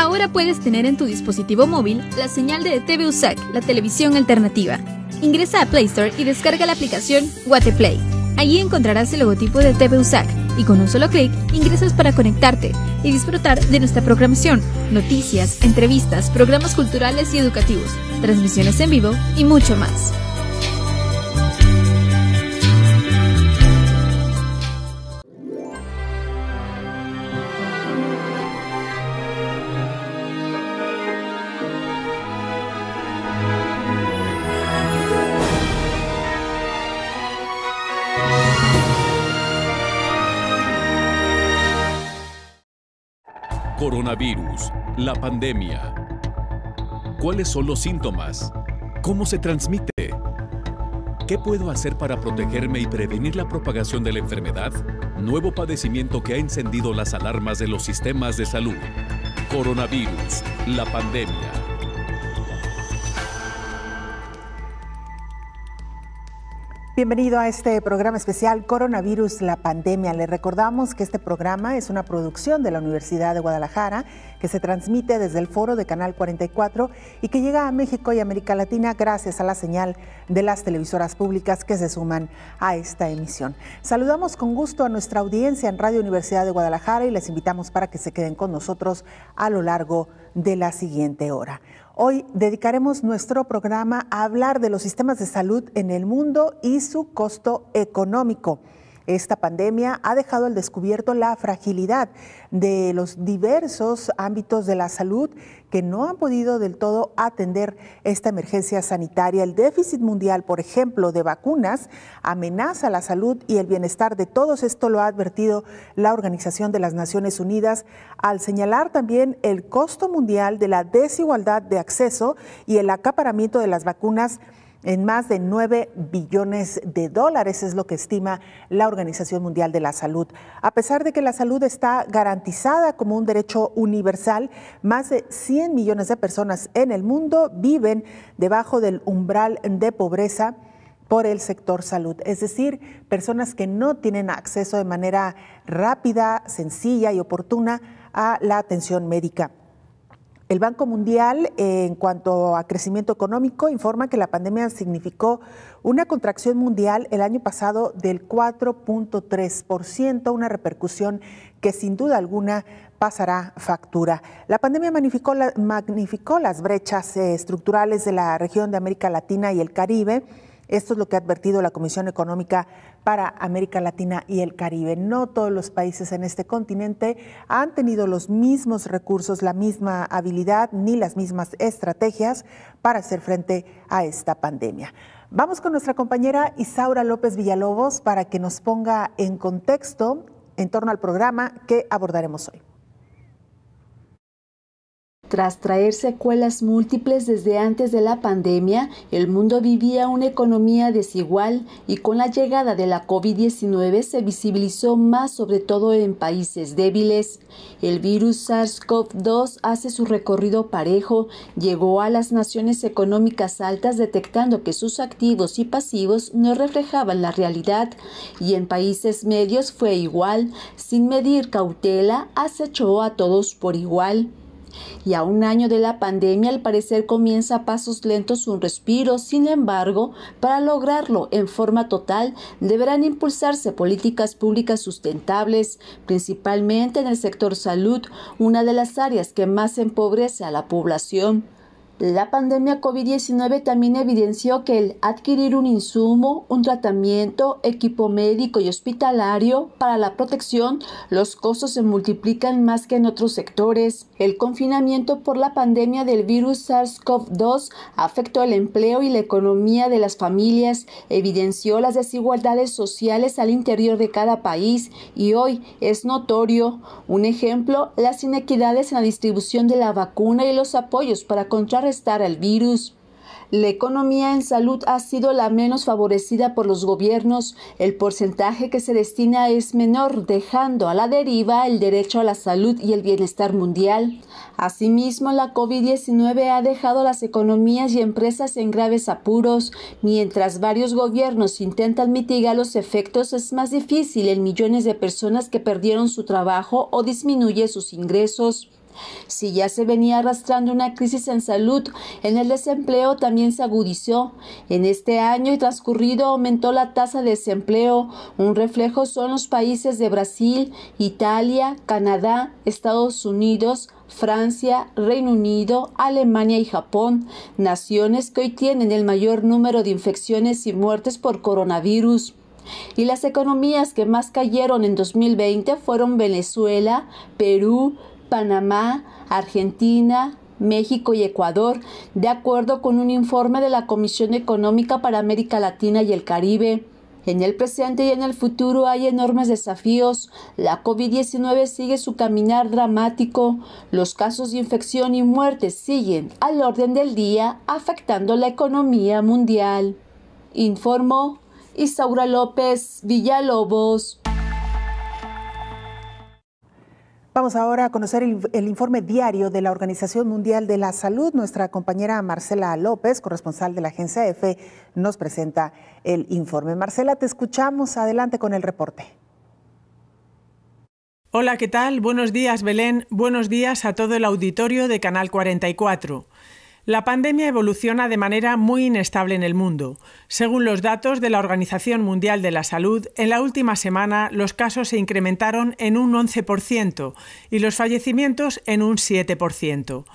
Ahora puedes tener en tu dispositivo móvil la señal de TVUSAC, la televisión alternativa. Ingresa a Play Store y descarga la aplicación Guateplay. Allí encontrarás el logotipo de TV y con un solo clic ingresas para conectarte y disfrutar de nuestra programación, noticias, entrevistas, programas culturales y educativos, transmisiones en vivo y mucho más. coronavirus, la pandemia. ¿Cuáles son los síntomas? ¿Cómo se transmite? ¿Qué puedo hacer para protegerme y prevenir la propagación de la enfermedad? Nuevo padecimiento que ha encendido las alarmas de los sistemas de salud. Coronavirus, la pandemia. Bienvenido a este programa especial Coronavirus, la pandemia. Les recordamos que este programa es una producción de la Universidad de Guadalajara que se transmite desde el foro de Canal 44 y que llega a México y América Latina gracias a la señal de las televisoras públicas que se suman a esta emisión. Saludamos con gusto a nuestra audiencia en Radio Universidad de Guadalajara y les invitamos para que se queden con nosotros a lo largo de la siguiente hora. Hoy dedicaremos nuestro programa a hablar de los sistemas de salud en el mundo y su costo económico. Esta pandemia ha dejado al descubierto la fragilidad de los diversos ámbitos de la salud que no han podido del todo atender esta emergencia sanitaria. El déficit mundial, por ejemplo, de vacunas amenaza la salud y el bienestar de todos. Esto lo ha advertido la Organización de las Naciones Unidas al señalar también el costo mundial de la desigualdad de acceso y el acaparamiento de las vacunas en más de 9 billones de dólares, es lo que estima la Organización Mundial de la Salud. A pesar de que la salud está garantizada como un derecho universal, más de 100 millones de personas en el mundo viven debajo del umbral de pobreza por el sector salud, es decir, personas que no tienen acceso de manera rápida, sencilla y oportuna a la atención médica. El Banco Mundial, en cuanto a crecimiento económico, informa que la pandemia significó una contracción mundial el año pasado del 4.3%, una repercusión que sin duda alguna pasará factura. La pandemia magnificó, las brechas eh, estructurales de la región de América Latina y el Caribe. Esto es lo que ha advertido la Comisión Económica para América Latina y el Caribe. No todos los países en este continente han tenido los mismos recursos, la misma habilidad ni las mismas estrategias para hacer frente a esta pandemia. Vamos con nuestra compañera Isaura López Villalobos para que nos ponga en contexto en torno al programa que abordaremos hoy. Tras traer secuelas múltiples desde antes de la pandemia, el mundo vivía una economía desigual y con la llegada de la COVID-19 se visibilizó más sobre todo en países débiles. El virus SARS-CoV-2 hace su recorrido parejo, llegó a las naciones económicas altas detectando que sus activos y pasivos no reflejaban la realidad y en países medios fue igual, sin medir cautela, acechó a todos por igual. Y a un año de la pandemia, al parecer comienza a pasos lentos un respiro, sin embargo, para lograrlo en forma total, deberán impulsarse políticas públicas sustentables, principalmente en el sector salud, una de las áreas que más empobrece a la población. La pandemia COVID-19 también evidenció que el adquirir un insumo, un tratamiento, equipo médico y hospitalario para la protección, los costos se multiplican más que en otros sectores. El confinamiento por la pandemia del virus SARS-CoV-2 afectó el empleo y la economía de las familias, evidenció las desigualdades sociales al interior de cada país y hoy es notorio, un ejemplo, las inequidades en la distribución de la vacuna y los apoyos para contrarrestar estar al virus. La economía en salud ha sido la menos favorecida por los gobiernos. El porcentaje que se destina es menor, dejando a la deriva el derecho a la salud y el bienestar mundial. Asimismo, la COVID-19 ha dejado las economías y empresas en graves apuros. Mientras varios gobiernos intentan mitigar los efectos, es más difícil en millones de personas que perdieron su trabajo o disminuye sus ingresos. Si ya se venía arrastrando una crisis en salud, en el desempleo también se agudizó. En este año y transcurrido aumentó la tasa de desempleo. Un reflejo son los países de Brasil, Italia, Canadá, Estados Unidos, Francia, Reino Unido, Alemania y Japón, naciones que hoy tienen el mayor número de infecciones y muertes por coronavirus. Y las economías que más cayeron en 2020 fueron Venezuela, Perú, Panamá, Argentina, México y Ecuador, de acuerdo con un informe de la Comisión Económica para América Latina y el Caribe. En el presente y en el futuro hay enormes desafíos. La COVID-19 sigue su caminar dramático. Los casos de infección y muerte siguen al orden del día, afectando la economía mundial. Informó Isaura López Villalobos. Vamos ahora a conocer el, informe diario de la Organización Mundial de la Salud. Nuestra compañera Marcela López, corresponsal de la agencia EFE, nos presenta el informe. Marcela, te escuchamos. Adelante con el reporte. Hola, ¿qué tal? Buenos días, Belén. Buenos días a todo el auditorio de Canal 44. La pandemia evoluciona de manera muy inestable en el mundo. Según los datos de la Organización Mundial de la Salud, en la última semana los casos se incrementaron en un 11% y los fallecimientos en un 7%.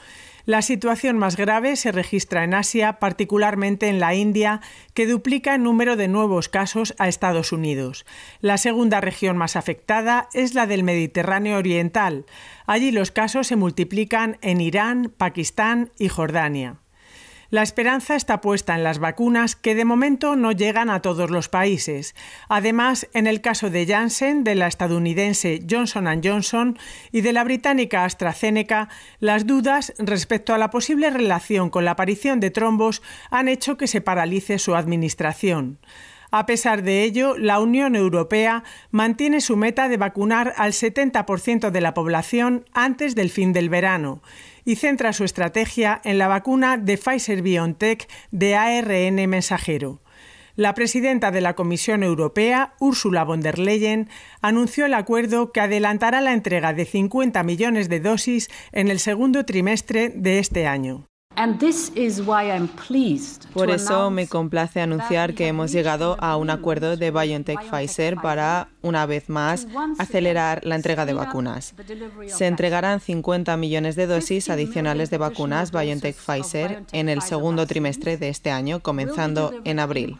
La situación más grave se registra en Asia, particularmente en la India, que duplica el número de nuevos casos a Estados Unidos. La segunda región más afectada es la del Mediterráneo Oriental. Allí los casos se multiplican en Irán, Pakistán y Jordania. La esperanza está puesta en las vacunas que de momento no llegan a todos los países. Además, en el caso de Janssen, de la estadounidense Johnson Johnson y de la británica AstraZeneca, las dudas respecto a la posible relación con la aparición de trombos han hecho que se paralice su administración. A pesar de ello, la Unión Europea mantiene su meta de vacunar al 70% de la población antes del fin del verano y centra su estrategia en la vacuna de Pfizer BioNTech de ARN mensajero. La presidenta de la Comisión Europea, Ursula von der Leyen, anunció el acuerdo que adelantará la entrega de 50 millones de dosis en el segundo trimestre de este año. Por eso me complace anunciar que hemos llegado a un acuerdo de BioNTech Pfizer para una vez más, acelerar la entrega de vacunas. Se entregarán 50 millones de dosis adicionales de vacunas BioNTech-Pfizer en el segundo trimestre de este año, comenzando en abril.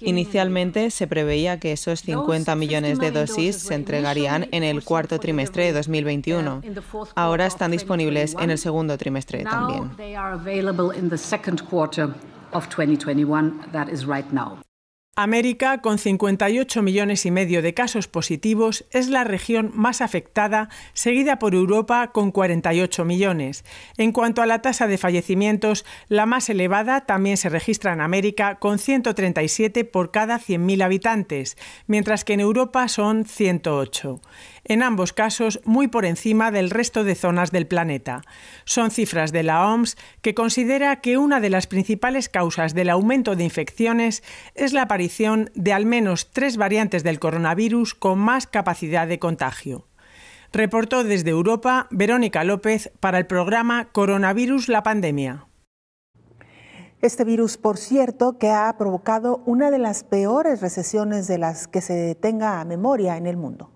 Inicialmente se preveía que esos 50 millones de dosis se entregarían en el cuarto trimestre de 2021. Uh, Ahora están disponibles en el segundo trimestre también. América, con 58 millones y medio de casos positivos, es la región más afectada, seguida por Europa con 48 millones. En cuanto a la tasa de fallecimientos, la más elevada también se registra en América, con 137 por cada 100.000 habitantes, mientras que en Europa son 108 en ambos casos muy por encima del resto de zonas del planeta. Son cifras de la OMS que considera que una de las principales causas del aumento de infecciones es la aparición de al menos tres variantes del coronavirus con más capacidad de contagio. Reportó desde Europa Verónica López para el programa Coronavirus la Pandemia. Este virus, por cierto, que ha provocado una de las peores recesiones de las que se tenga a memoria en el mundo.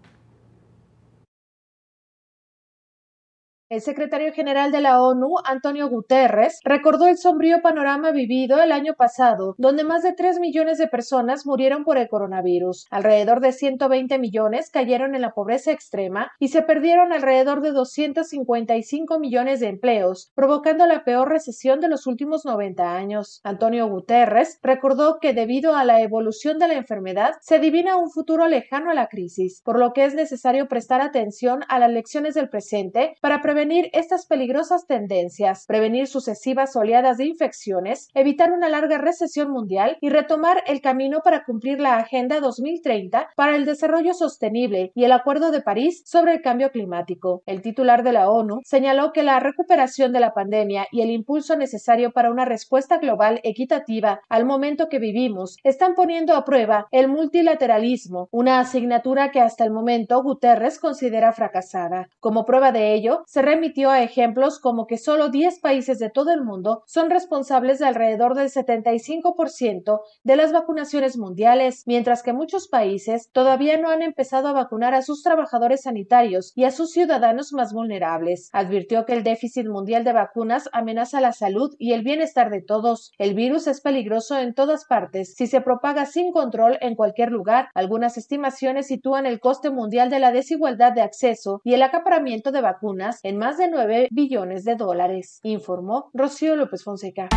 El secretario general de la ONU, Antonio Guterres, recordó el sombrío panorama vivido el año pasado, donde más de 3 millones de personas murieron por el coronavirus. Alrededor de 120 millones cayeron en la pobreza extrema y se perdieron alrededor de 255 millones de empleos, provocando la peor recesión de los últimos 90 años. Antonio Guterres recordó que debido a la evolución de la enfermedad se adivina un futuro lejano a la crisis, por lo que es necesario prestar atención a las lecciones del presente para prevenir prevenir estas peligrosas tendencias, prevenir sucesivas oleadas de infecciones, evitar una larga recesión mundial y retomar el camino para cumplir la Agenda 2030 para el Desarrollo Sostenible y el Acuerdo de París sobre el Cambio Climático. El titular de la ONU señaló que la recuperación de la pandemia y el impulso necesario para una respuesta global equitativa al momento que vivimos están poniendo a prueba el multilateralismo, una asignatura que hasta el momento Guterres considera fracasada. Como prueba de ello, se remitió a ejemplos como que solo 10 países de todo el mundo son responsables de alrededor del 75% de las vacunaciones mundiales, mientras que muchos países todavía no han empezado a vacunar a sus trabajadores sanitarios y a sus ciudadanos más vulnerables. Advirtió que el déficit mundial de vacunas amenaza la salud y el bienestar de todos. El virus es peligroso en todas partes si se propaga sin control en cualquier lugar. Algunas estimaciones sitúan el coste mundial de la desigualdad de acceso y el acaparamiento de vacunas en más de 9 billones de dólares, informó Rocío López Fonseca.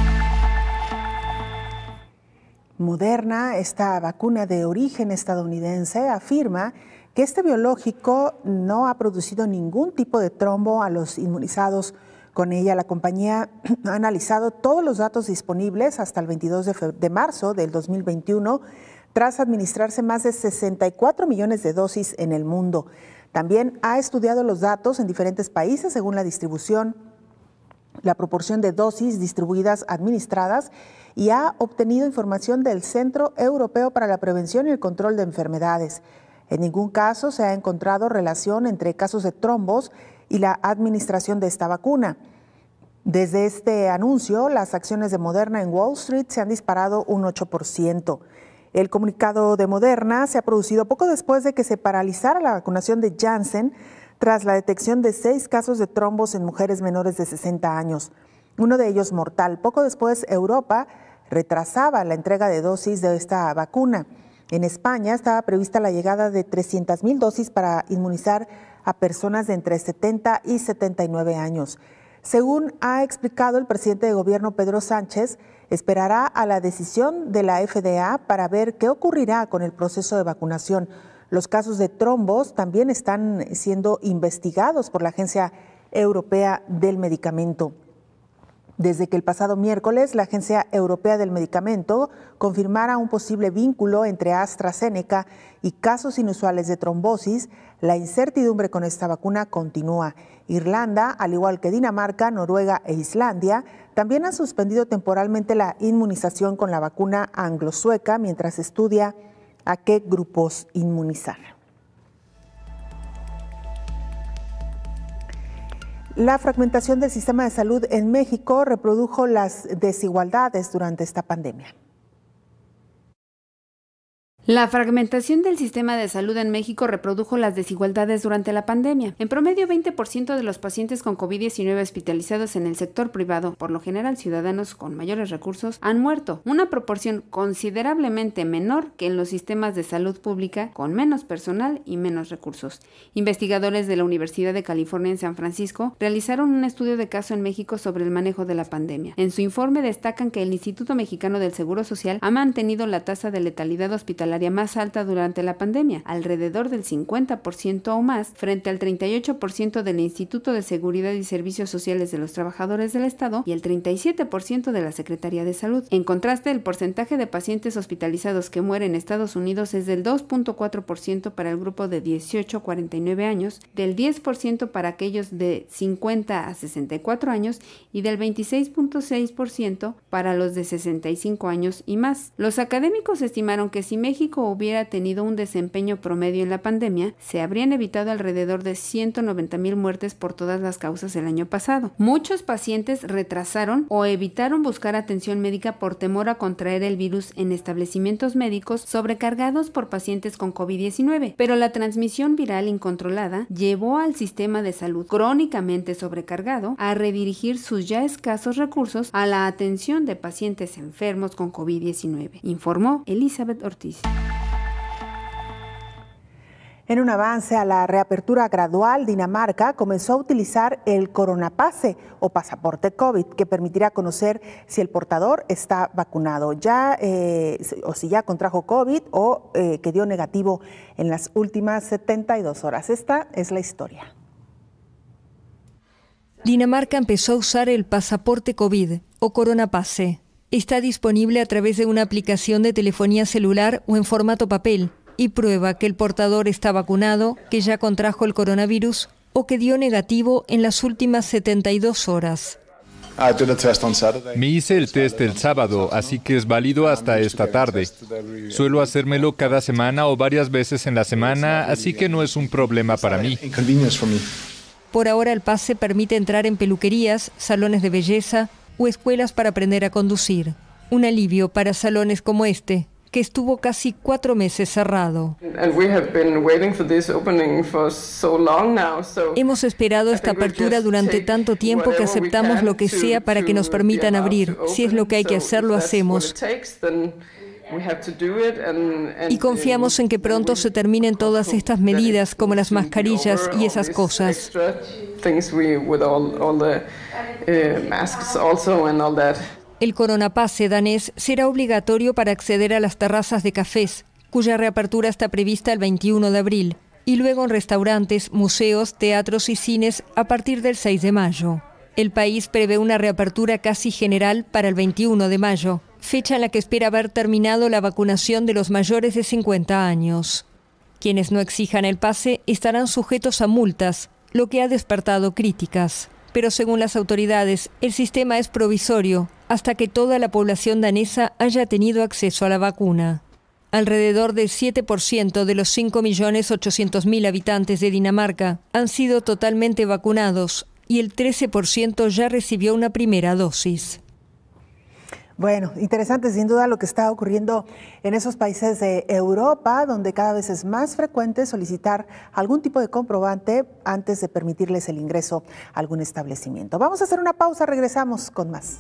Moderna, esta vacuna de origen estadounidense, afirma que este biológico no ha producido ningún tipo de trombo a los inmunizados con ella. La compañía ha analizado todos los datos disponibles hasta el 22 de, marzo del 2021, tras administrarse más de 64 millones de dosis en el mundo. También ha estudiado los datos en diferentes países según la distribución, la proporción de dosis distribuidas administradas y ha obtenido información del Centro Europeo para la Prevención y el Control de Enfermedades. En ningún caso se ha encontrado relación entre casos de trombos y la administración de esta vacuna. Desde este anuncio, las acciones de Moderna en Wall Street se han disparado un 8%. El comunicado de Moderna se ha producido poco después de que se paralizara la vacunación de Janssen tras la detección de seis casos de trombos en mujeres menores de 60 años, uno de ellos mortal. Poco después, Europa retrasaba la entrega de dosis de esta vacuna. En España estaba prevista la llegada de 300.000 dosis para inmunizar a personas de entre 70 y 79 años. Según ha explicado el presidente de gobierno Pedro Sánchez, Esperará a la decisión de la FDA para ver qué ocurrirá con el proceso de vacunación. Los casos de trombos también están siendo investigados por la Agencia Europea del Medicamento desde que el pasado miércoles la Agencia Europea del Medicamento confirmara un posible vínculo entre AstraZeneca y casos inusuales de trombosis, la incertidumbre con esta vacuna continúa. Irlanda, al igual que Dinamarca, Noruega e Islandia, también han suspendido temporalmente la inmunización con la vacuna anglosueca mientras estudia a qué grupos inmunizar. La fragmentación del sistema de salud en México reprodujo las desigualdades durante esta pandemia. La fragmentación del sistema de salud en México reprodujo las desigualdades durante la pandemia. En promedio, 20% de los pacientes con COVID-19 hospitalizados en el sector privado, por lo general ciudadanos con mayores recursos, han muerto, una proporción considerablemente menor que en los sistemas de salud pública con menos personal y menos recursos. Investigadores de la Universidad de California en San Francisco realizaron un estudio de caso en México sobre el manejo de la pandemia. En su informe destacan que el Instituto Mexicano del Seguro Social ha mantenido la tasa de letalidad hospitalaria más alta durante la pandemia, alrededor del 50% o más, frente al 38% del Instituto de Seguridad y Servicios Sociales de los Trabajadores del Estado y el 37% de la Secretaría de Salud. En contraste, el porcentaje de pacientes hospitalizados que mueren en Estados Unidos es del 2.4% para el grupo de 18 a 49 años, del 10% para aquellos de 50 a 64 años y del 26.6% para los de 65 años y más. Los académicos estimaron que si México hubiera tenido un desempeño promedio en la pandemia, se habrían evitado alrededor de 190 mil muertes por todas las causas el año pasado. Muchos pacientes retrasaron o evitaron buscar atención médica por temor a contraer el virus en establecimientos médicos sobrecargados por pacientes con COVID-19, pero la transmisión viral incontrolada llevó al sistema de salud crónicamente sobrecargado a redirigir sus ya escasos recursos a la atención de pacientes enfermos con COVID-19, informó Elizabeth Ortiz. En un avance a la reapertura gradual, Dinamarca comenzó a utilizar el coronapase o pasaporte COVID, que permitirá conocer si el portador está vacunado ya eh, o si ya contrajo COVID o eh, que dio negativo en las últimas 72 horas. Esta es la historia. Dinamarca empezó a usar el pasaporte COVID o coronapase Está disponible a través de una aplicación de telefonía celular o en formato papel y prueba que el portador está vacunado, que ya contrajo el coronavirus o que dio negativo en las últimas 72 horas. Ah, me hice el test el sábado, así que es válido hasta esta tarde. Suelo hacérmelo cada semana o varias veces en la semana, así que no es un problema para mí. Por ahora el pase permite entrar en peluquerías, salones de belleza, o escuelas para aprender a conducir. Un alivio para salones como este, que estuvo casi cuatro meses cerrado. Hemos esperado esta apertura durante tanto tiempo que aceptamos lo que sea para que nos permitan abrir. Si es lo que hay que hacer, lo hacemos. Y confiamos en que pronto se terminen todas estas medidas como las mascarillas y esas cosas. Eh, el coronapase danés será obligatorio para acceder a las terrazas de cafés, cuya reapertura está prevista el 21 de abril, y luego en restaurantes, museos, teatros y cines a partir del 6 de mayo. El país prevé una reapertura casi general para el 21 de mayo, fecha en la que espera haber terminado la vacunación de los mayores de 50 años. Quienes no exijan el pase estarán sujetos a multas, lo que ha despertado críticas pero según las autoridades, el sistema es provisorio hasta que toda la población danesa haya tenido acceso a la vacuna. Alrededor del 7% de los 5.800.000 habitantes de Dinamarca han sido totalmente vacunados y el 13% ya recibió una primera dosis. Bueno, interesante sin duda lo que está ocurriendo en esos países de Europa, donde cada vez es más frecuente solicitar algún tipo de comprobante antes de permitirles el ingreso a algún establecimiento. Vamos a hacer una pausa, regresamos con más.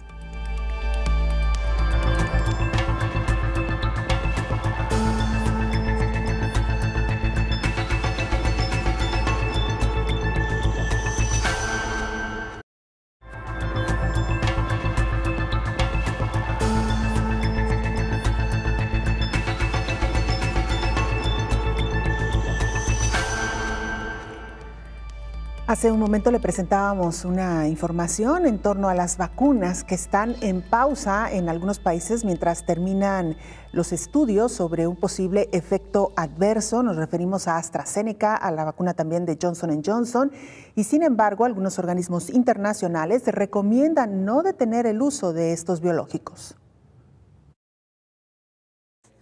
Hace un momento le presentábamos una información en torno a las vacunas que están en pausa en algunos países mientras terminan los estudios sobre un posible efecto adverso. Nos referimos a AstraZeneca, a la vacuna también de Johnson Johnson. Y sin embargo, algunos organismos internacionales recomiendan no detener el uso de estos biológicos.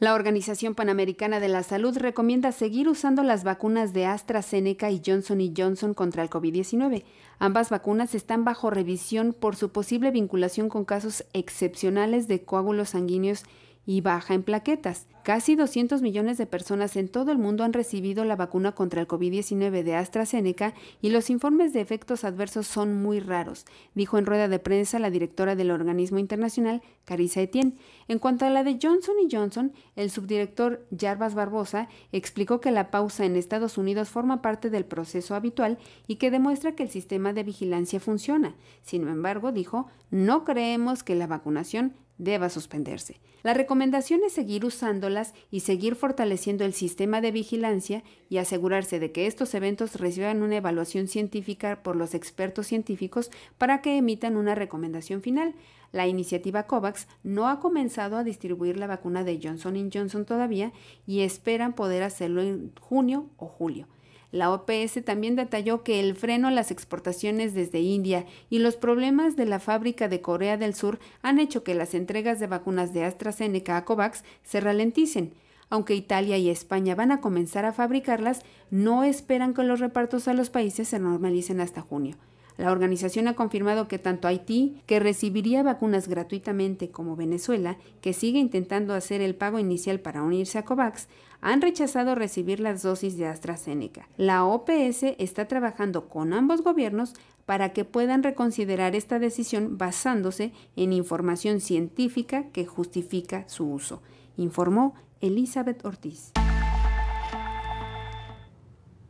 La Organización Panamericana de la Salud recomienda seguir usando las vacunas de AstraZeneca y Johnson Johnson contra el COVID-19. Ambas vacunas están bajo revisión por su posible vinculación con casos excepcionales de coágulos sanguíneos y baja en plaquetas. Casi 200 millones de personas en todo el mundo han recibido la vacuna contra el COVID-19 de AstraZeneca y los informes de efectos adversos son muy raros, dijo en rueda de prensa la directora del organismo internacional, Carissa Etienne. En cuanto a la de Johnson Johnson, el subdirector Jarbas Barbosa explicó que la pausa en Estados Unidos forma parte del proceso habitual y que demuestra que el sistema de vigilancia funciona. Sin embargo, dijo, no creemos que la vacunación deba suspenderse. La recomendación es seguir usándolas y seguir fortaleciendo el sistema de vigilancia y asegurarse de que estos eventos reciban una evaluación científica por los expertos científicos para que emitan una recomendación final. La iniciativa COVAX no ha comenzado a distribuir la vacuna de Johnson Johnson todavía y esperan poder hacerlo en junio o julio. La OPS también detalló que el freno a las exportaciones desde India y los problemas de la fábrica de Corea del Sur han hecho que las entregas de vacunas de AstraZeneca a COVAX se ralenticen. Aunque Italia y España van a comenzar a fabricarlas, no esperan que los repartos a los países se normalicen hasta junio. La organización ha confirmado que tanto Haití, que recibiría vacunas gratuitamente, como Venezuela, que sigue intentando hacer el pago inicial para unirse a COVAX, han rechazado recibir las dosis de AstraZeneca. La OPS está trabajando con ambos gobiernos para que puedan reconsiderar esta decisión basándose en información científica que justifica su uso, informó Elizabeth Ortiz.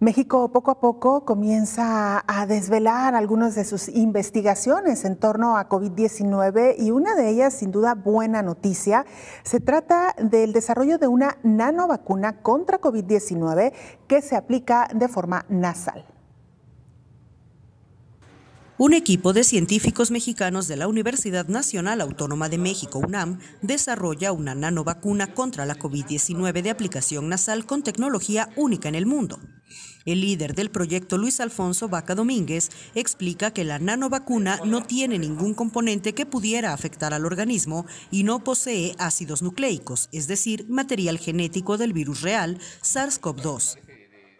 México poco a poco comienza a desvelar algunas de sus investigaciones en torno a COVID-19 y una de ellas, sin duda, buena noticia, se trata del desarrollo de una nanovacuna contra COVID-19 que se aplica de forma nasal. Un equipo de científicos mexicanos de la Universidad Nacional Autónoma de México, UNAM, desarrolla una nanovacuna contra la COVID-19 de aplicación nasal con tecnología única en el mundo. El líder del proyecto, Luis Alfonso Vaca Domínguez, explica que la nanovacuna no tiene ningún componente que pudiera afectar al organismo y no posee ácidos nucleicos, es decir, material genético del virus real SARS-CoV-2.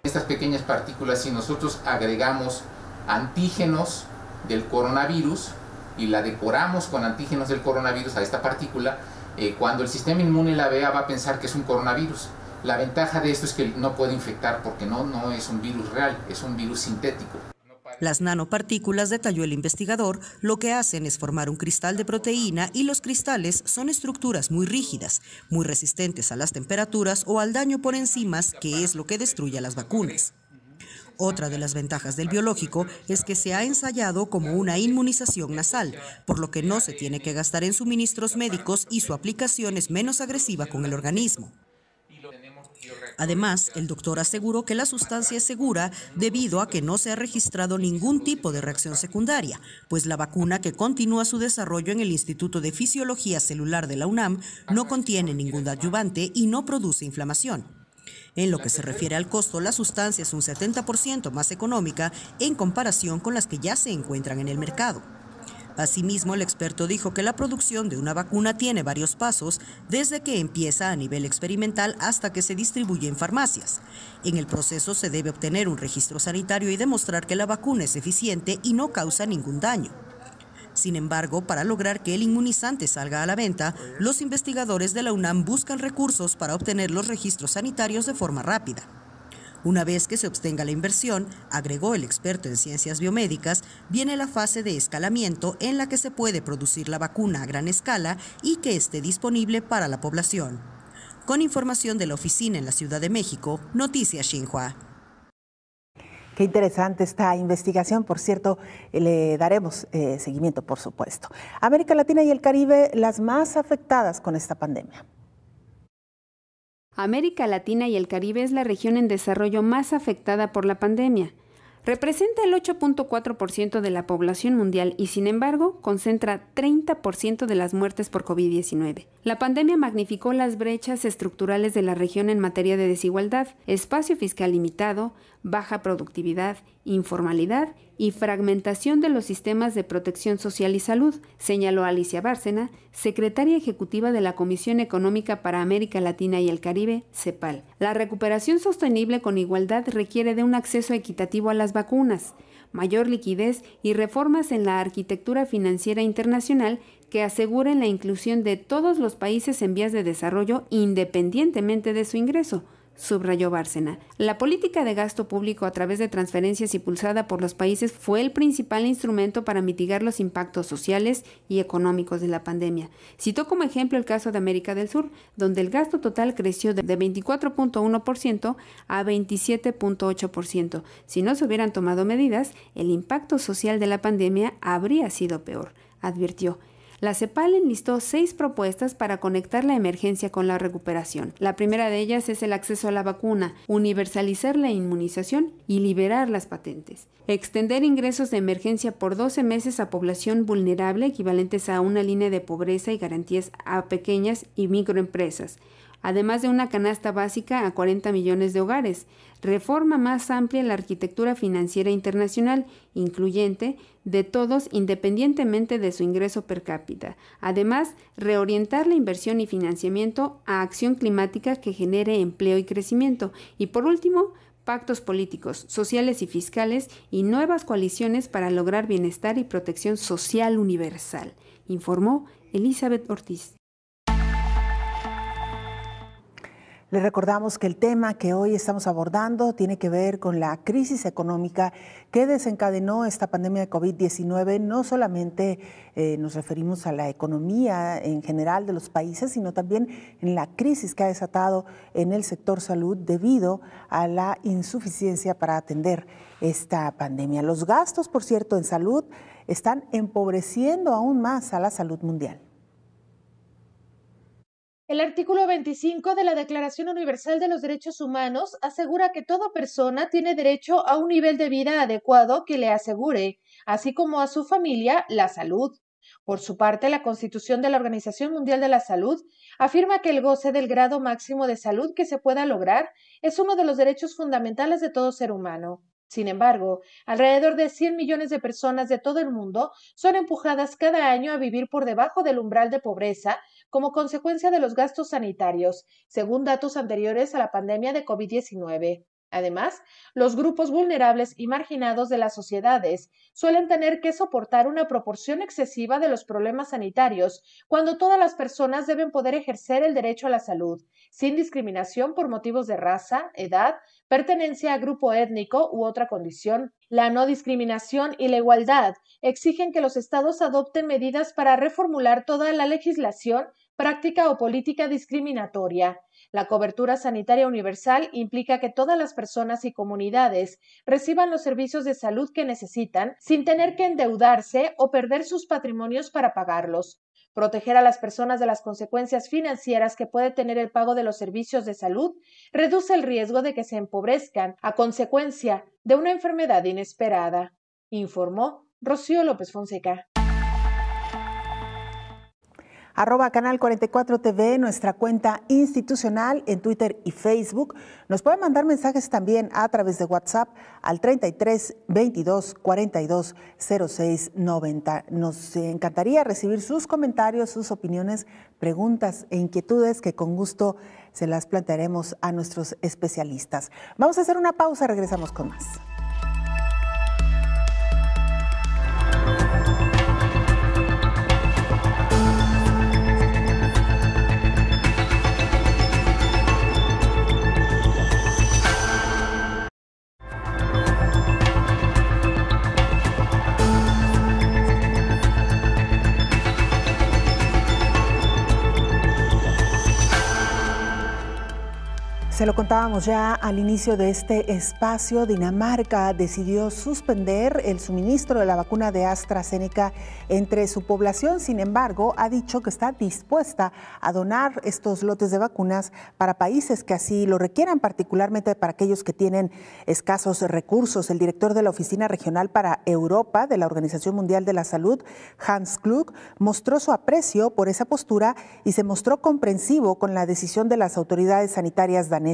Estas pequeñas partículas, si nosotros agregamos antígenos del coronavirus y la decoramos con antígenos del coronavirus a esta partícula, eh, cuando el sistema inmune la vea va a pensar que es un coronavirus. La ventaja de esto es que no puede infectar porque no, es un virus real, es un virus sintético. Las nanopartículas, detalló el investigador, lo que hacen es formar un cristal de proteína y los cristales son estructuras muy rígidas, muy resistentes a las temperaturas o al daño por enzimas, que es lo que destruye a las vacunas. Otra de las ventajas del biológico es que se ha ensayado como una inmunización nasal, por lo que no se tiene que gastar en suministros médicos y su aplicación es menos agresiva con el organismo. Además, el doctor aseguró que la sustancia es segura debido a que no se ha registrado ningún tipo de reacción secundaria, pues la vacuna que continúa su desarrollo en el Instituto de Fisiología Celular de la UNAM no contiene ningún adyuvante y no produce inflamación. En lo que se refiere al costo, la sustancia es un 70% más económica en comparación con las que ya se encuentran en el mercado. Asimismo, el experto dijo que la producción de una vacuna tiene varios pasos, desde que empieza a nivel experimental hasta que se distribuye en farmacias. En el proceso se debe obtener un registro sanitario y demostrar que la vacuna es eficiente y no causa ningún daño. Sin embargo, para lograr que el inmunizante salga a la venta, los investigadores de la UNAM buscan recursos para obtener los registros sanitarios de forma rápida. Una vez que se obtenga la inversión, agregó el experto en ciencias biomédicas, viene la fase de escalamiento en la que se puede producir la vacuna a gran escala y que esté disponible para la población. Con información de la oficina en la Ciudad de México, Noticias Xinhua. Qué interesante esta investigación, por cierto, le daremos eh, seguimiento, por supuesto. América Latina y el Caribe, las más afectadas con esta pandemia. América Latina y el Caribe es la región en desarrollo más afectada por la pandemia. Representa el 8.4% de la población mundial y sin embargo concentra 30% de las muertes por COVID-19. La pandemia magnificó las brechas estructurales de la región en materia de desigualdad, espacio fiscal limitado, baja productividad, informalidad y fragmentación de los sistemas de protección social y salud, señaló Alicia Bárcena, secretaria ejecutiva de la Comisión Económica para América Latina y el Caribe, CEPAL. La recuperación sostenible con igualdad requiere de un acceso equitativo a las vacunas, mayor liquidez y reformas en la arquitectura financiera internacional que aseguren la inclusión de todos los países en vías de desarrollo independientemente de su ingreso, subrayó Bárcena. La política de gasto público a través de transferencias impulsada por los países fue el principal instrumento para mitigar los impactos sociales y económicos de la pandemia. Citó como ejemplo el caso de América del Sur, donde el gasto total creció de 24.1% a 27.8%. Si no se hubieran tomado medidas, el impacto social de la pandemia habría sido peor, advirtió. La CEPAL enlistó seis propuestas para conectar la emergencia con la recuperación. La primera de ellas es el acceso a la vacuna, universalizar la inmunización y liberar las patentes. Extender ingresos de emergencia por 12 meses a población vulnerable equivalentes a una línea de pobreza y garantías a pequeñas y microempresas además de una canasta básica a 40 millones de hogares, reforma más amplia la arquitectura financiera internacional, incluyente, de todos independientemente de su ingreso per cápita. Además, reorientar la inversión y financiamiento a acción climática que genere empleo y crecimiento. Y por último, pactos políticos, sociales y fiscales y nuevas coaliciones para lograr bienestar y protección social universal, informó Elizabeth Ortiz. Le recordamos que el tema que hoy estamos abordando tiene que ver con la crisis económica que desencadenó esta pandemia de COVID-19. No solamente eh, nos referimos a la economía en general de los países, sino también en la crisis que ha desatado en el sector salud debido a la insuficiencia para atender esta pandemia. Los gastos, por cierto, en salud están empobreciendo aún más a la salud mundial. El artículo 25 de la Declaración Universal de los Derechos Humanos asegura que toda persona tiene derecho a un nivel de vida adecuado que le asegure, así como a su familia, la salud. Por su parte, la Constitución de la Organización Mundial de la Salud afirma que el goce del grado máximo de salud que se pueda lograr es uno de los derechos fundamentales de todo ser humano. Sin embargo, alrededor de 100 millones de personas de todo el mundo son empujadas cada año a vivir por debajo del umbral de pobreza como consecuencia de los gastos sanitarios, según datos anteriores a la pandemia de COVID-19. Además, los grupos vulnerables y marginados de las sociedades suelen tener que soportar una proporción excesiva de los problemas sanitarios, cuando todas las personas deben poder ejercer el derecho a la salud, sin discriminación por motivos de raza, edad, pertenencia a grupo étnico u otra condición. La no discriminación y la igualdad exigen que los estados adopten medidas para reformular toda la legislación práctica o política discriminatoria. La cobertura sanitaria universal implica que todas las personas y comunidades reciban los servicios de salud que necesitan sin tener que endeudarse o perder sus patrimonios para pagarlos. Proteger a las personas de las consecuencias financieras que puede tener el pago de los servicios de salud reduce el riesgo de que se empobrezcan a consecuencia de una enfermedad inesperada, informó Rocío López Fonseca arroba Canal 44 TV, nuestra cuenta institucional en Twitter y Facebook. Nos pueden mandar mensajes también a través de WhatsApp al 33 22 42 06 90. Nos encantaría recibir sus comentarios, sus opiniones, preguntas e inquietudes que con gusto se las plantearemos a nuestros especialistas. Vamos a hacer una pausa, regresamos con más. lo contábamos ya al inicio de este espacio, Dinamarca decidió suspender el suministro de la vacuna de AstraZeneca entre su población, sin embargo, ha dicho que está dispuesta a donar estos lotes de vacunas para países que así lo requieran, particularmente para aquellos que tienen escasos recursos. El director de la Oficina Regional para Europa de la Organización Mundial de la Salud, Hans Klug, mostró su aprecio por esa postura y se mostró comprensivo con la decisión de las autoridades sanitarias danesas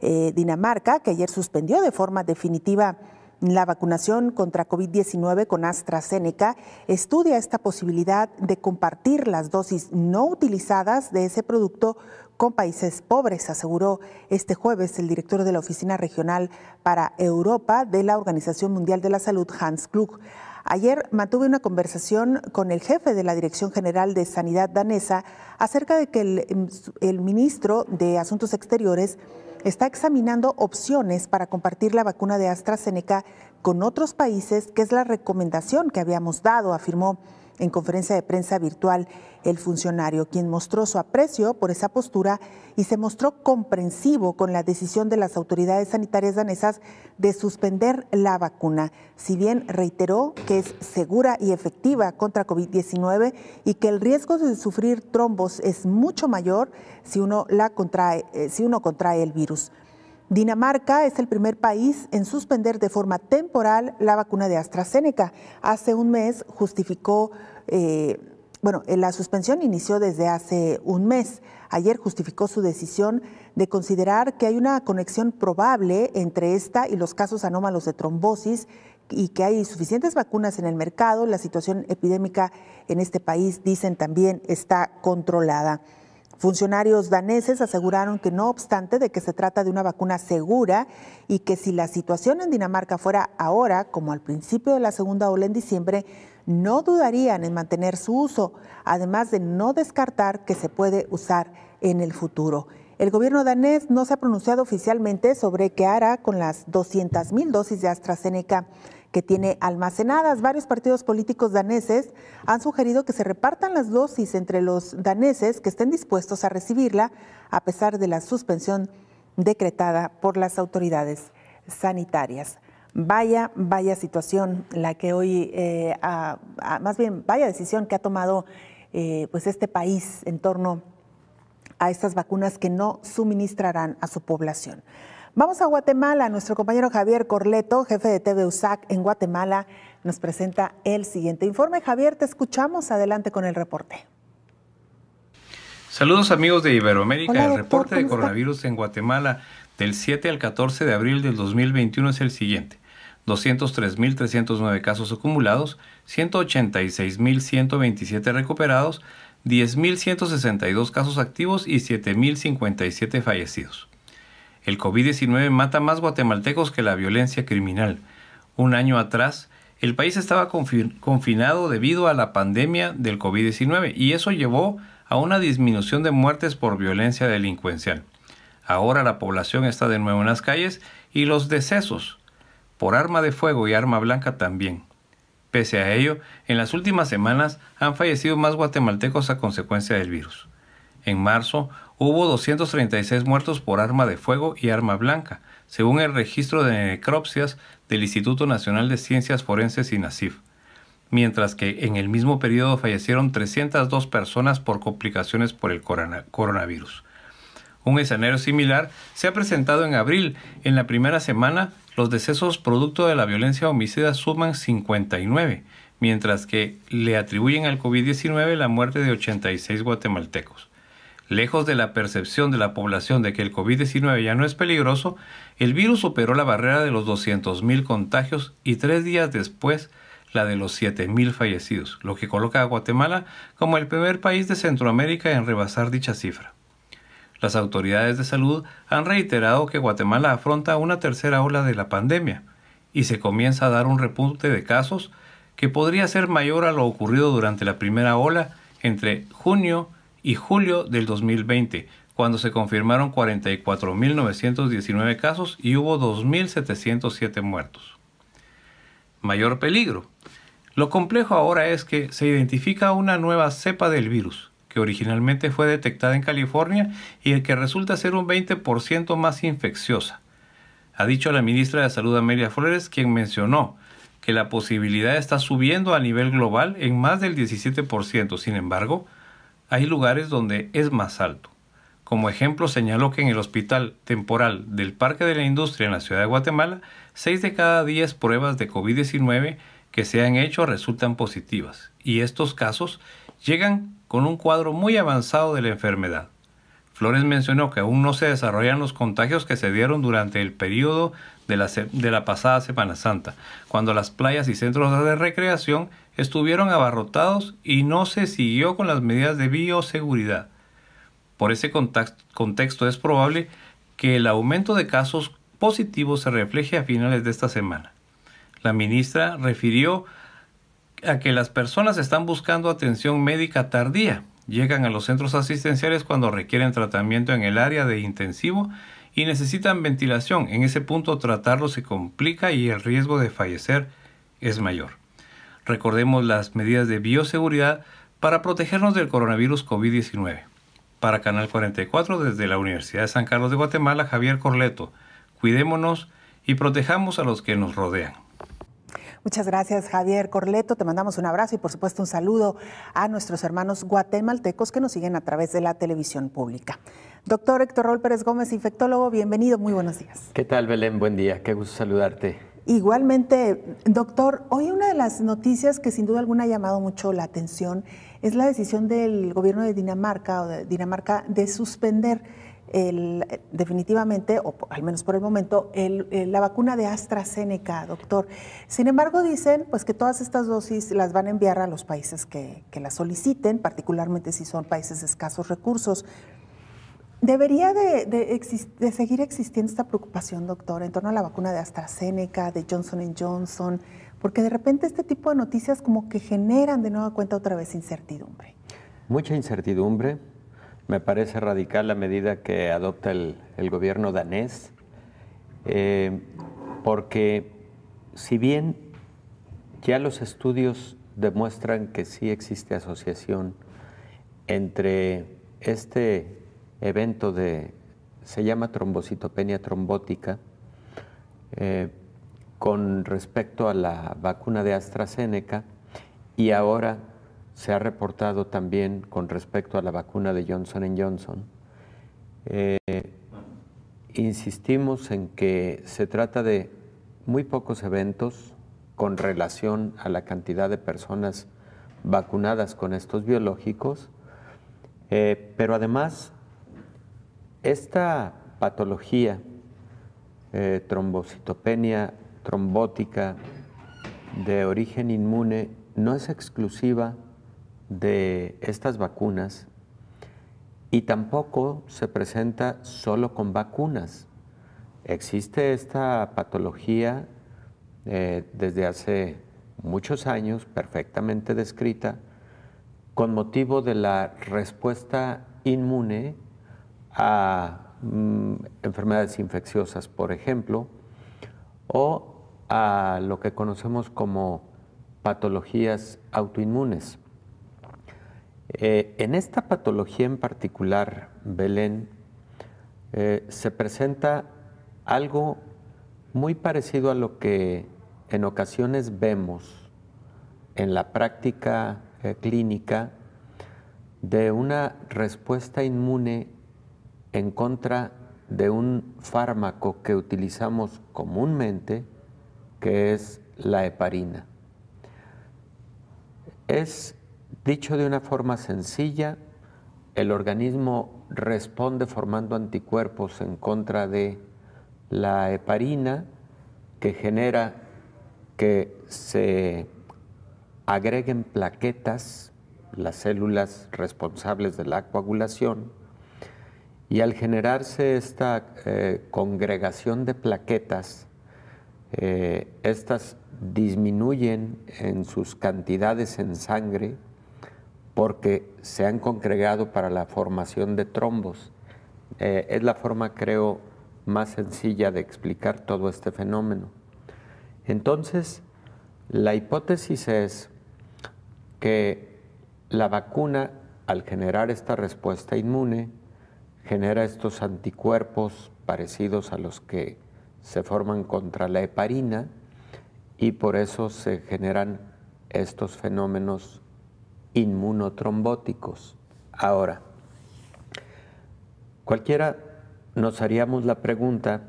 eh, Dinamarca, que ayer suspendió de forma definitiva la vacunación contra COVID-19 con AstraZeneca, estudia esta posibilidad de compartir las dosis no utilizadas de ese producto con países pobres, aseguró este jueves el director de la Oficina Regional para Europa de la Organización Mundial de la Salud, Hans Klug. Ayer mantuve una conversación con el jefe de la Dirección General de Sanidad danesa acerca de que em, el, ministro de Asuntos Exteriores está examinando opciones para compartir la vacuna de AstraZeneca con otros países, que es la recomendación que habíamos dado, afirmó en conferencia de prensa virtual el funcionario, quien mostró su aprecio por esa postura y se mostró comprensivo con la decisión de las autoridades sanitarias danesas de suspender la vacuna, si bien reiteró que es segura y efectiva contra COVID-19 y que el riesgo de sufrir trombos es mucho mayor si uno, la contrae, eh, si uno contrae el virus. Dinamarca es el primer país en suspender de forma temporal la vacuna de AstraZeneca. Hace un mes justificó... Eh, bueno, eh, la suspensión inició desde hace un mes. Ayer justificó su decisión de considerar que hay una conexión probable entre esta y los casos anómalos de trombosis y que hay suficientes vacunas en el mercado. La situación epidémica en este país, dicen también, está controlada. Funcionarios daneses aseguraron que no obstante de que se trata de una vacuna segura y que si la situación en Dinamarca fuera ahora, como al principio de la segunda ola en diciembre, no dudarían en mantener su uso, además de no descartar que se puede usar en el futuro. El gobierno danés no se ha pronunciado oficialmente sobre qué hará con las 200.000 dosis de AstraZeneca que tiene almacenadas. Varios partidos políticos daneses han sugerido que se repartan las dosis entre los daneses que estén dispuestos a recibirla, a pesar de la suspensión decretada por las autoridades sanitarias. Vaya, vaya situación la que hoy, eh, más bien, vaya decisión que ha tomado eh, pues este país en torno a estas vacunas que no suministrarán a su población. Vamos a Guatemala. Nuestro compañero Javier Corleto, jefe de TV USAC en Guatemala, nos presenta el siguiente informe. Javier, te escuchamos. Adelante con el reporte. Saludos amigos de Iberoamérica. el reporte de coronavirus en Guatemala del 7 al 14 de abril del 2021 es el siguiente. 203.309 casos acumulados, 186.127 recuperados, 10.162 casos activos y 7.057 fallecidos. El COVID-19 mata más guatemaltecos que la violencia criminal. Un año atrás, el país estaba confinado debido a la pandemia del COVID-19 y eso llevó a una disminución de muertes por violencia delincuencial. Ahora la población está de nuevo en las calles y los decesos por arma de fuego y arma blanca también. Pese a ello, en las últimas semanas han fallecido más guatemaltecos a consecuencia del virus. En marzo, hubo 236 muertos por arma de fuego y arma blanca, según el registro de necropsias del Instituto Nacional de Ciencias Forenses y NACIF, mientras que en el mismo periodo fallecieron 302 personas por complicaciones por el coronavirus. Un escenario similar se ha presentado en abril. En la primera semana, los decesos producto de la violencia homicida suman 59, mientras que le atribuyen al COVID-19 la muerte de 86 guatemaltecos. Lejos de la percepción de la población de que el COVID-19 ya no es peligroso, el virus superó la barrera de los 200.000 contagios y tres días después la de los 7.000 fallecidos, lo que coloca a Guatemala como el primer país de Centroamérica en rebasar dicha cifra. Las autoridades de salud han reiterado que Guatemala afronta una tercera ola de la pandemia y se comienza a dar un repunte de casos que podría ser mayor a lo ocurrido durante la primera ola entre junio y y julio del 2020, cuando se confirmaron 44.919 casos y hubo 2.707 muertos. Mayor peligro. Lo complejo ahora es que se identifica una nueva cepa del virus, que originalmente fue detectada en California y el que resulta ser un 20% más infecciosa. Ha dicho la ministra de Salud Amelia Flores, quien mencionó que la posibilidad está subiendo a nivel global en más del 17%. Sin embargo, hay lugares donde es más alto. Como ejemplo, señaló que en el hospital temporal del Parque de la Industria en la ciudad de Guatemala, 6 de cada 10 pruebas de COVID-19 que se han hecho resultan positivas, y estos casos llegan con un cuadro muy avanzado de la enfermedad. Flores mencionó que aún no se desarrollan los contagios que se dieron durante el periodo de la, de la pasada Semana Santa, cuando las playas y centros de recreación estuvieron abarrotados y no se siguió con las medidas de bioseguridad. Por ese contexto es probable que el aumento de casos positivos se refleje a finales de esta semana. La ministra refirió a que las personas están buscando atención médica tardía, llegan a los centros asistenciales cuando requieren tratamiento en el área de intensivo y necesitan ventilación. En ese punto tratarlo se complica y el riesgo de fallecer es mayor. Recordemos las medidas de bioseguridad para protegernos del coronavirus COVID-19. Para Canal 44, desde la Universidad de San Carlos de Guatemala, Javier Corleto, cuidémonos y protejamos a los que nos rodean. Muchas gracias, Javier Corleto. Te mandamos un abrazo y, por supuesto, un saludo a nuestros hermanos guatemaltecos que nos siguen a través de la televisión pública. Doctor Héctor Rol Pérez Gómez, infectólogo, bienvenido, muy buenos días. ¿Qué tal, Belén? Buen día, qué gusto saludarte. Igualmente, doctor, hoy una de las noticias que sin duda alguna ha llamado mucho la atención es la decisión del gobierno de Dinamarca o de Dinamarca de suspender el, definitivamente, o al menos por el momento, el, la vacuna de AstraZeneca, doctor. Sin embargo, dicen pues, que todas estas dosis las van a enviar a los países que, que las soliciten, particularmente si son países de escasos recursos. ¿Debería de, seguir existiendo esta preocupación, doctor, en torno a la vacuna de AstraZeneca, de Johnson Johnson? Porque de repente este tipo de noticias como que generan de nueva cuenta otra vez incertidumbre. Mucha incertidumbre. Me parece radical la medida que adopta el, gobierno danés, eh, porque si bien ya los estudios demuestran que sí existe asociación entre este evento de, se llama trombocitopenia trombótica, eh, con respecto a la vacuna de AstraZeneca y ahora se ha reportado también con respecto a la vacuna de Johnson Johnson. Eh, insistimos en que se trata de muy pocos eventos con relación a la cantidad de personas vacunadas con estos biológicos, eh, pero además esta patología, eh, trombocitopenia trombótica de origen inmune, no es exclusiva de estas vacunas y tampoco se presenta solo con vacunas. Existe esta patología eh, desde hace muchos años, perfectamente descrita, con motivo de la respuesta inmune a mm, enfermedades infecciosas, por ejemplo, o a lo que conocemos como patologías autoinmunes. Eh, en esta patología en particular, Belén, eh, se presenta algo muy parecido a lo que en ocasiones vemos en la práctica eh, clínica de una respuesta inmune en contra de un fármaco que utilizamos comúnmente, que es la heparina. Es, dicho de una forma sencilla, el organismo responde formando anticuerpos en contra de la heparina que genera que se agreguen plaquetas, las células responsables de la coagulación, y al generarse esta eh, congregación de plaquetas, eh, estas disminuyen en sus cantidades en sangre porque se han congregado para la formación de trombos. Eh, es la forma, creo, más sencilla de explicar todo este fenómeno. Entonces, la hipótesis es que la vacuna, al generar esta respuesta inmune, genera estos anticuerpos parecidos a los que se forman contra la heparina y por eso se generan estos fenómenos inmunotrombóticos. Ahora, cualquiera nos haríamos la pregunta,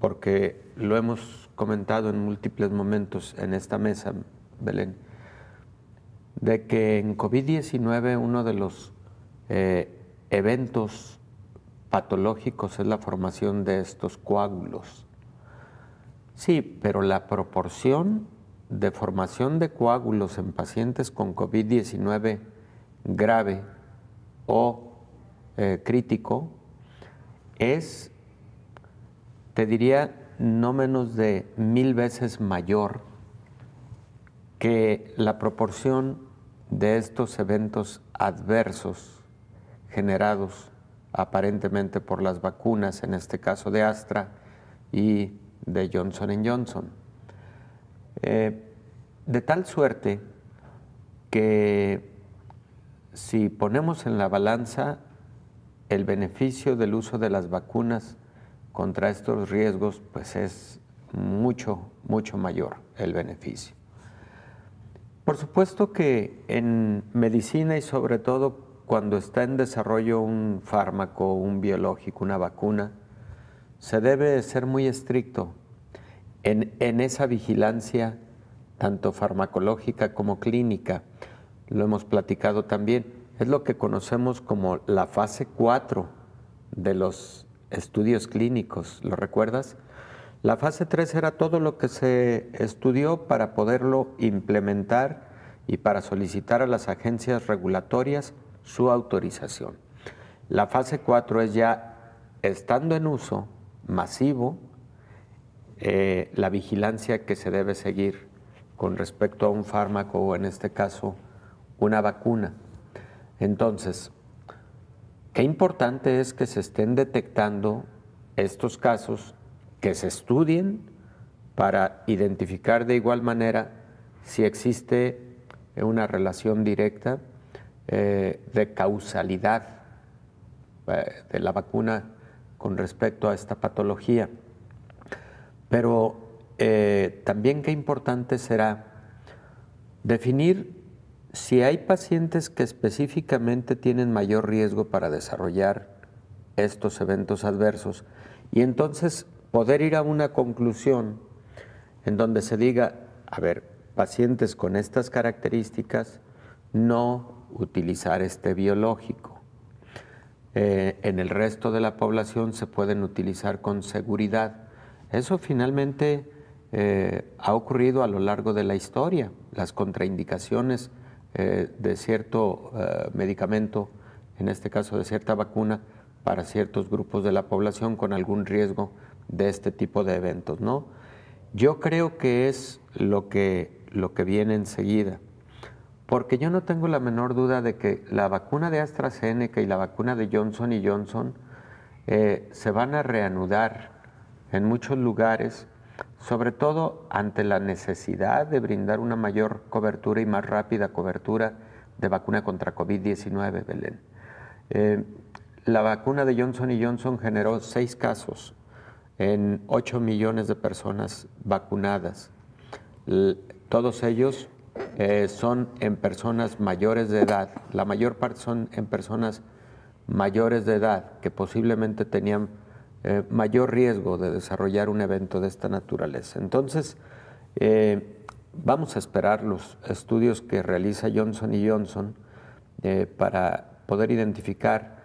porque lo hemos comentado en múltiples momentos en esta mesa, Belén, de que en COVID-19 uno de los eh, eventos patológicos es la formación de estos coágulos. Sí, pero la proporción de formación de coágulos en pacientes con COVID-19 grave o eh, crítico es, te diría, no menos de mil veces mayor que la proporción de estos eventos adversos generados aparentemente por las vacunas, en este caso de Astra y de Johnson Johnson. Eh, de tal suerte que si ponemos en la balanza el beneficio del uso de las vacunas contra estos riesgos, pues es mucho, mucho mayor el beneficio. Por supuesto que en medicina y sobre todo cuando está en desarrollo un fármaco, un biológico, una vacuna, se debe ser muy estricto en, esa vigilancia tanto farmacológica como clínica. Lo hemos platicado también. Es lo que conocemos como la fase 4 de los estudios clínicos, ¿lo recuerdas? La fase 3 era todo lo que se estudió para poderlo implementar y para solicitar a las agencias regulatorias su autorización. La fase 4 es ya estando en uso masivo, eh, la vigilancia que se debe seguir con respecto a un fármaco o en este caso una vacuna. Entonces, qué importante es que se estén detectando estos casos, que se estudien para identificar de igual manera si existe una relación directa eh, de causalidad eh, de la vacuna con respecto a esta patología. Pero eh, también qué importante será definir si hay pacientes que específicamente tienen mayor riesgo para desarrollar estos eventos adversos y entonces poder ir a una conclusión en donde se diga, a ver, pacientes con estas características no utilizar este biológico. Eh, en el resto de la población se pueden utilizar con seguridad. Eso finalmente eh, ha ocurrido a lo largo de la historia. Las contraindicaciones eh, de cierto medicamento, en este caso de cierta vacuna, para ciertos grupos de la población con algún riesgo de este tipo de eventos, ¿no? Yo creo que es lo que, lo que viene enseguida porque yo no tengo la menor duda de que la vacuna de AstraZeneca y la vacuna de Johnson y Johnson eh, se van a reanudar en muchos lugares, sobre todo ante la necesidad de brindar una mayor cobertura y más rápida cobertura de vacuna contra COVID-19, Belén. Eh, la vacuna de Johnson y Johnson generó seis casos en 8 millones de personas vacunadas. Todos ellos eh, son en personas mayores de edad, la mayor parte son en personas mayores de edad que posiblemente tenían eh, mayor riesgo de desarrollar un evento de esta naturaleza. Entonces, eh, vamos a esperar los estudios que realiza Johnson y Johnson para poder identificar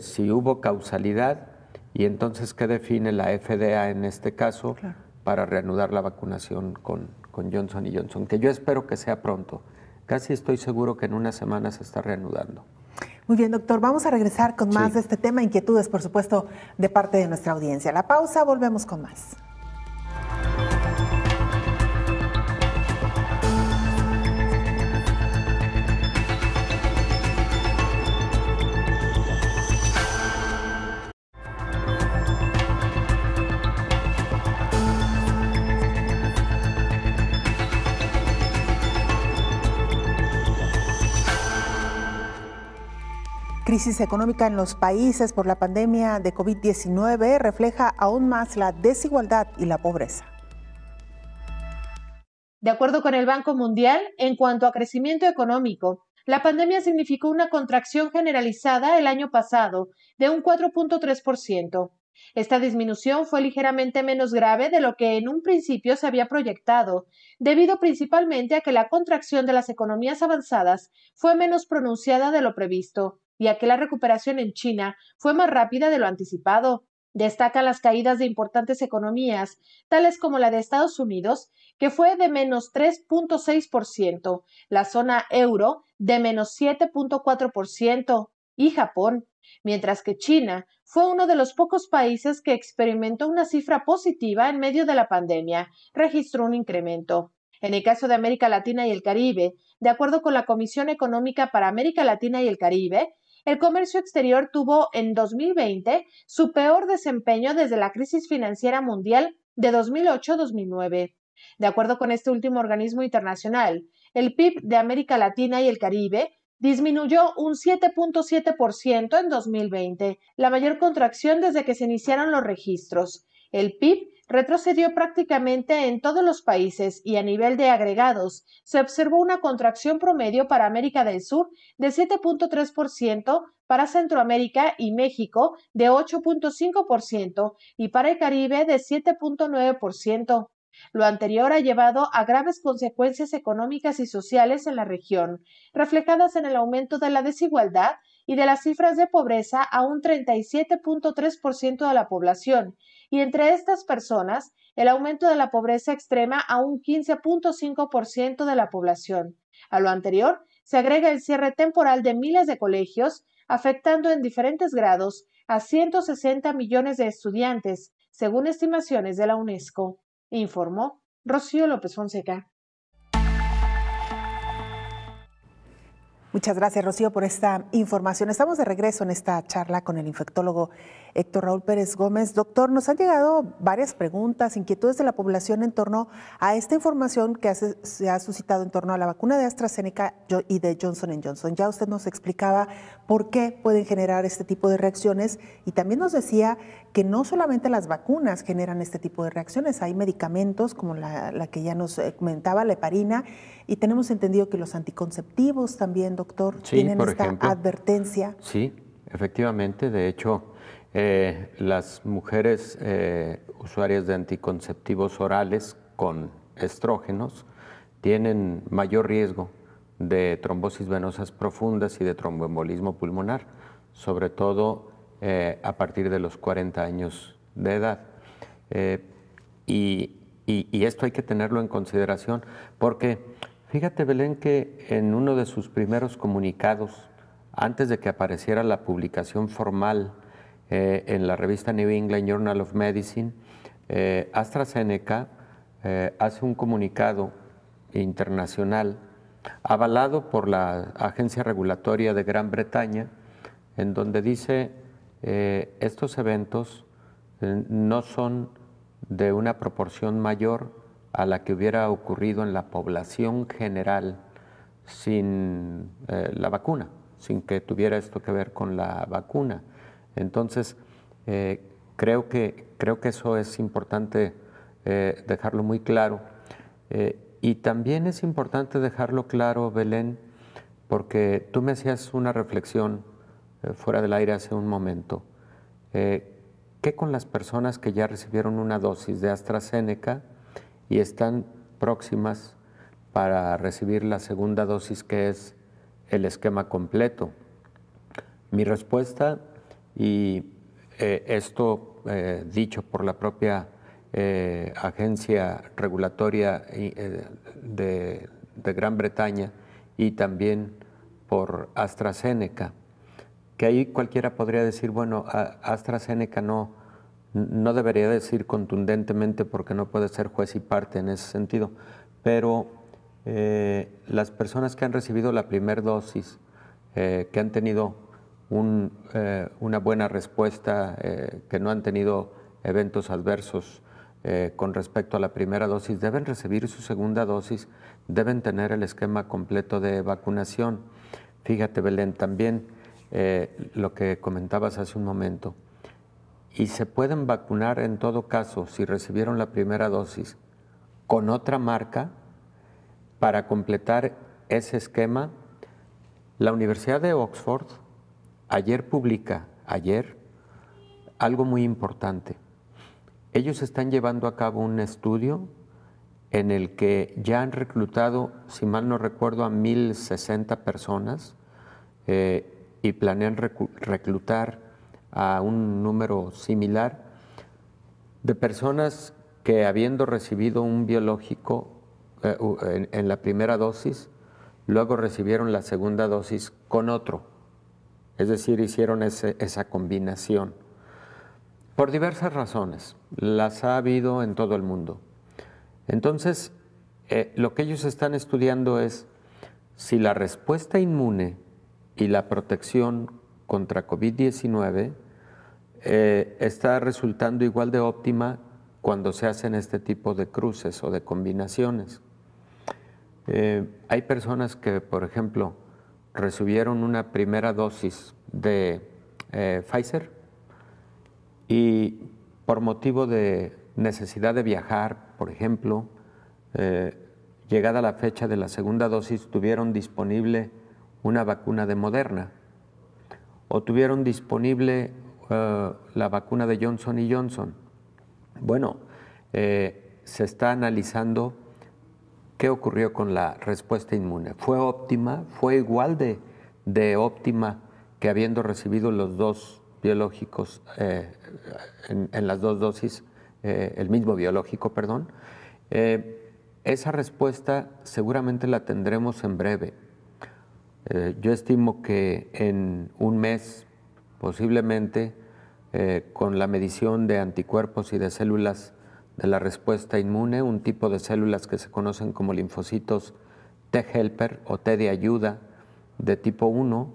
si hubo causalidad y entonces qué define la FDA en este caso para reanudar la vacunación con, con Johnson y Johnson, que yo espero que sea pronto. Casi estoy seguro que en unas semanas se está reanudando. Muy bien, doctor, vamos a regresar con más de este tema, inquietudes, por supuesto, de parte de nuestra audiencia. La pausa, volvemos con más. crisis económica en los países por la pandemia de COVID-19 refleja aún más la desigualdad y la pobreza. De acuerdo con el Banco Mundial, en cuanto a crecimiento económico, la pandemia significó una contracción generalizada el año pasado de un 4.3%. Esta disminución fue ligeramente menos grave de lo que en un principio se había proyectado, debido principalmente a que la contracción de las economías avanzadas fue menos pronunciada de lo previsto ya que la recuperación en China fue más rápida de lo anticipado. Destacan las caídas de importantes economías, tales como la de Estados Unidos, que fue de menos 3.6%, la zona euro de menos 7.4% y Japón, mientras que China fue uno de los pocos países que experimentó una cifra positiva en medio de la pandemia, registró un incremento. En el caso de América Latina y el Caribe, de acuerdo con la Comisión Económica para América Latina y el Caribe, el comercio exterior tuvo en 2020 su peor desempeño desde la crisis financiera mundial de 2008-2009. De acuerdo con este último organismo internacional, el PIB de América Latina y el Caribe disminuyó un 7.7% en 2020, la mayor contracción desde que se iniciaron los registros. El PIB retrocedió prácticamente en todos los países y a nivel de agregados se observó una contracción promedio para América del Sur de 7.3%, para Centroamérica y México de 8.5% y para el Caribe de 7.9%. Lo anterior ha llevado a graves consecuencias económicas y sociales en la región, reflejadas en el aumento de la desigualdad y de las cifras de pobreza a un 37.3% de la población y entre estas personas, el aumento de la pobreza extrema a un 15.5% de la población. A lo anterior, se agrega el cierre temporal de miles de colegios, afectando en diferentes grados a 160 millones de estudiantes, según estimaciones de la UNESCO, informó Rocío López Fonseca. Muchas gracias, Rocío, por esta información. Estamos de regreso en esta charla con el infectólogo Héctor Raúl Pérez Gómez. Doctor, nos han llegado varias preguntas, inquietudes de la población en torno a esta información que se ha suscitado en torno a la vacuna de AstraZeneca y de Johnson Johnson. Ya usted nos explicaba por qué pueden generar este tipo de reacciones y también nos decía que no solamente las vacunas generan este tipo de reacciones, hay medicamentos como la, que ya nos eh, comentaba, la heparina, y tenemos entendido que los anticonceptivos también, doctor, tienen esta advertencia. Sí, efectivamente, de hecho, eh, las mujeres eh, usuarias de anticonceptivos orales con estrógenos tienen mayor riesgo de trombosis venosas profundas y de tromboembolismo pulmonar, sobre todo eh, a partir de los 40 años de edad. y esto hay que tenerlo en consideración porque fíjate Belén que en uno de sus primeros comunicados, antes de que apareciera la publicación formal, eh, en la revista New England Journal of Medicine, eh, AstraZeneca eh, hace un comunicado internacional avalado por la Agencia Regulatoria de Gran Bretaña, en donde dice estos eventos no son de una proporción mayor a la que hubiera ocurrido en la población general sin la vacuna, sin que tuviera esto que ver con la vacuna. Entonces, eh, creo, que, eso es importante eh, dejarlo muy claro. Eh, y también es importante dejarlo claro, Belén, porque tú me hacías una reflexión fuera del aire hace un momento. ¿Qué con las personas que ya recibieron una dosis de AstraZeneca y están próximas para recibir la segunda dosis que es el esquema completo? Mi respuesta y eh, esto eh, dicho por la propia eh, agencia regulatoria de, Gran Bretaña y también por AstraZeneca, que ahí cualquiera podría decir, bueno, AstraZeneca no, no debería decir contundentemente porque no puede ser juez y parte en ese sentido, pero las personas que han recibido la primer dosis, que han tenido eh, una buena respuesta, eh, que no han tenido eventos adversos eh, con respecto a la primera dosis, deben recibir su segunda dosis, deben tener el esquema completo de vacunación. Fíjate, Belén, también lo que comentabas hace un momento. Y se pueden vacunar en todo caso, si recibieron la primera dosis, con otra marca para completar ese esquema. La Universidad de Oxford Ayer publica, ayer, algo muy importante. Ellos están llevando a cabo un estudio en el que ya han reclutado, si mal no recuerdo, a 1.060 personas eh, y planean reclutar a un número similar de personas que habiendo recibido un biológico eh, en la primera dosis, luego recibieron la segunda dosis con otro es decir, hicieron esa combinación. Por diversas razones, las ha habido en todo el mundo. Entonces, eh, lo que ellos están estudiando es si la respuesta inmune y la protección contra COVID-19 eh, está resultando igual de óptima cuando se hacen este tipo de cruces o de combinaciones. Eh, hay personas que, por ejemplo, recibieron una primera dosis de eh, Pfizer y por motivo de necesidad de viajar, por ejemplo, eh, llegada la fecha de la segunda dosis, tuvieron disponible una vacuna de Moderna o tuvieron disponible eh, la vacuna de Johnson y Johnson. Bueno, se está analizando ¿Qué ocurrió con la respuesta inmune? ¿Fue óptima? ¿Fue igual de, de óptima que habiendo recibido los dos biológicos eh, en, las dos dosis, eh, el mismo biológico, perdón? Eh, esa respuesta seguramente la tendremos en breve. yo estimo que en un mes, posiblemente, con la medición de anticuerpos y de células de la respuesta inmune, un tipo de células que se conocen como linfocitos T-helper o T de ayuda de tipo 1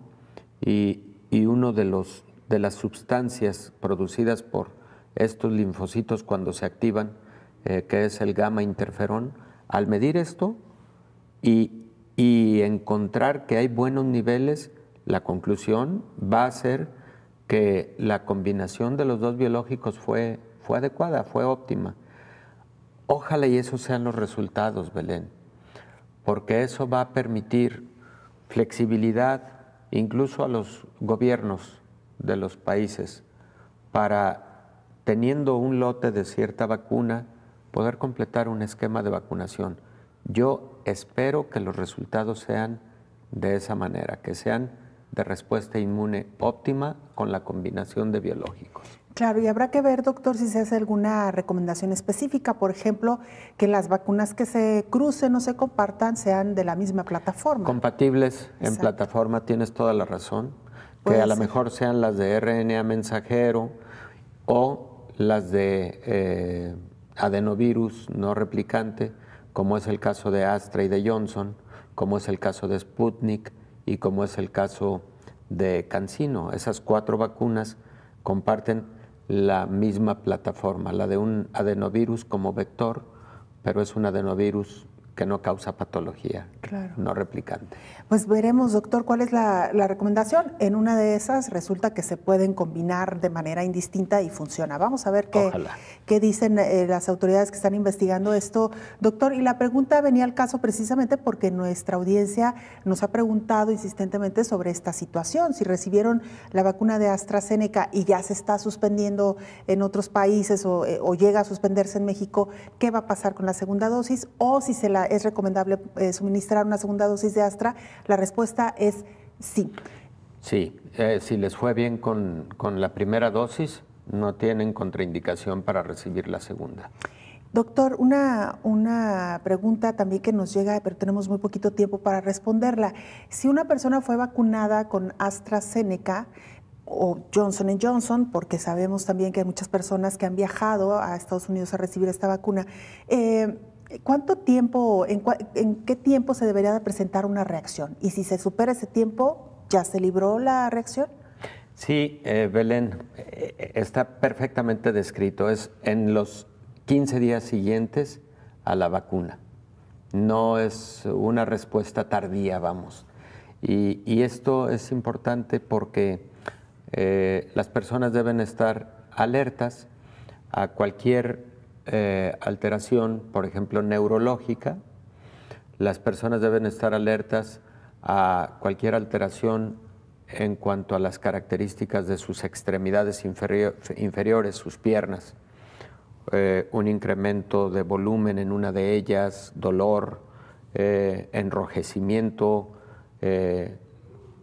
y, y uno de, los, de las sustancias producidas por estos linfocitos cuando se activan, eh, que es el gamma interferón. Al medir esto y, y encontrar que hay buenos niveles, la conclusión va a ser que la combinación de los dos biológicos fue, fue adecuada, fue óptima. Ojalá y esos sean los resultados, Belén, porque eso va a permitir flexibilidad incluso a los gobiernos de los países para, teniendo un lote de cierta vacuna, poder completar un esquema de vacunación. Yo espero que los resultados sean de esa manera, que sean de respuesta inmune óptima con la combinación de biológicos. Claro, y habrá que ver, doctor, si se hace alguna recomendación específica, por ejemplo, que las vacunas que se crucen o se compartan sean de la misma plataforma. Compatibles en plataforma, tienes toda la razón. Que a lo mejor sean las de RNA mensajero o las de eh, adenovirus no replicante, como es el caso de Astra y de Johnson, como es el caso de Sputnik y como es el caso de Cancino. Esas cuatro vacunas comparten la misma plataforma, la de un adenovirus como vector, pero es un adenovirus que no causa patología no replicante. Pues veremos, doctor, cuál es la, recomendación. En una de esas resulta que se pueden combinar de manera indistinta y funciona. Vamos a ver qué, qué dicen eh, las autoridades que están investigando esto, doctor. Y la pregunta venía al caso precisamente porque nuestra audiencia nos ha preguntado insistentemente sobre esta situación. Si recibieron la vacuna de AstraZeneca y ya se está suspendiendo en otros países o, eh, o llega a suspenderse en México, ¿qué va a pasar con la segunda dosis? O si se la ¿es recomendable eh, suministrar una segunda dosis de Astra? La respuesta es sí. Sí, eh, si les fue bien con, la primera dosis, no tienen contraindicación para recibir la segunda. Doctor, una, una, pregunta también que nos llega, pero tenemos muy poquito tiempo para responderla. Si una persona fue vacunada con AstraZeneca o Johnson Johnson, porque sabemos también que hay muchas personas que han viajado a Estados Unidos a recibir esta vacuna, eh, ¿Cuánto tiempo, en, qué tiempo se debería presentar una reacción? Y si se supera ese tiempo, ¿ya se libró la reacción? Sí, eh, Belén, eh, eh, está perfectamente descrito. Es en los 15 días siguientes a la vacuna. No es una respuesta tardía, vamos. Y, esto es importante porque las personas deben estar alertas a cualquier eh, alteración, por ejemplo, neurológica, las personas deben estar alertas a cualquier alteración en cuanto a las características de sus extremidades inferiores, sus piernas, eh, un incremento de volumen en una de ellas, dolor, eh, enrojecimiento,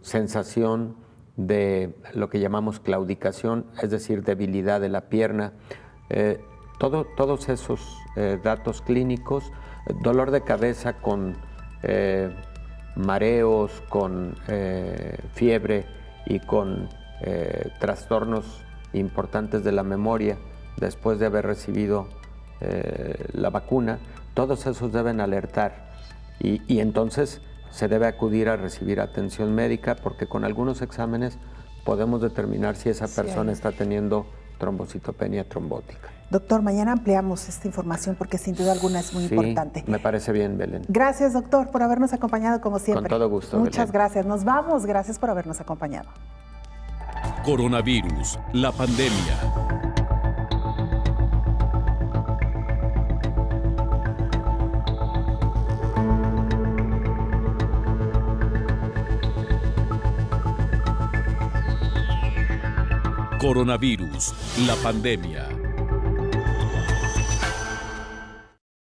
sensación de lo que llamamos claudicación, es decir, debilidad de la pierna todos esos eh, datos clínicos, dolor de cabeza con eh, mareos, con eh, fiebre y con trastornos importantes de la memoria después de haber recibido la vacuna, todos esos deben alertar y, entonces se debe acudir a recibir atención médica porque con algunos exámenes podemos determinar si esa persona está teniendo trombocitopenia trombótica. Doctor, mañana ampliamos esta información porque sin duda alguna es muy importante. Me parece bien, Belén. Gracias, doctor, por habernos acompañado como siempre. Con todo gusto. Muchas gracias. Nos vamos. Gracias por habernos acompañado. Coronavirus, la pandemia. Coronavirus, la pandemia